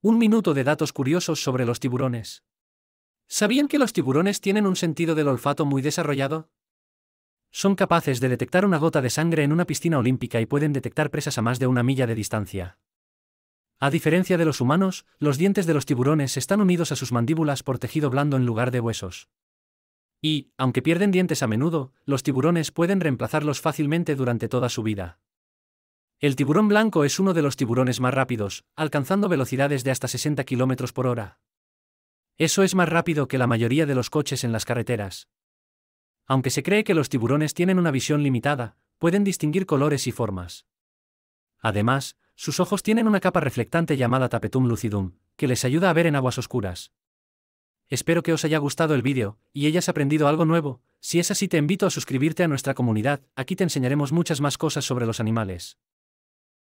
Un minuto de datos curiosos sobre los tiburones. ¿Sabían que los tiburones tienen un sentido del olfato muy desarrollado? Son capaces de detectar una gota de sangre en una piscina olímpica y pueden detectar presas a más de una milla de distancia. A diferencia de los humanos, los dientes de los tiburones están unidos a sus mandíbulas por tejido blando en lugar de huesos. Y, aunque pierden dientes a menudo, los tiburones pueden reemplazarlos fácilmente durante toda su vida. El tiburón blanco es uno de los tiburones más rápidos, alcanzando velocidades de hasta 60 km por hora. Eso es más rápido que la mayoría de los coches en las carreteras. Aunque se cree que los tiburones tienen una visión limitada, pueden distinguir colores y formas. Además, sus ojos tienen una capa reflectante llamada tapetum lucidum, que les ayuda a ver en aguas oscuras. Espero que os haya gustado el vídeo, y hayas aprendido algo nuevo, si es así te invito a suscribirte a nuestra comunidad, aquí te enseñaremos muchas más cosas sobre los animales.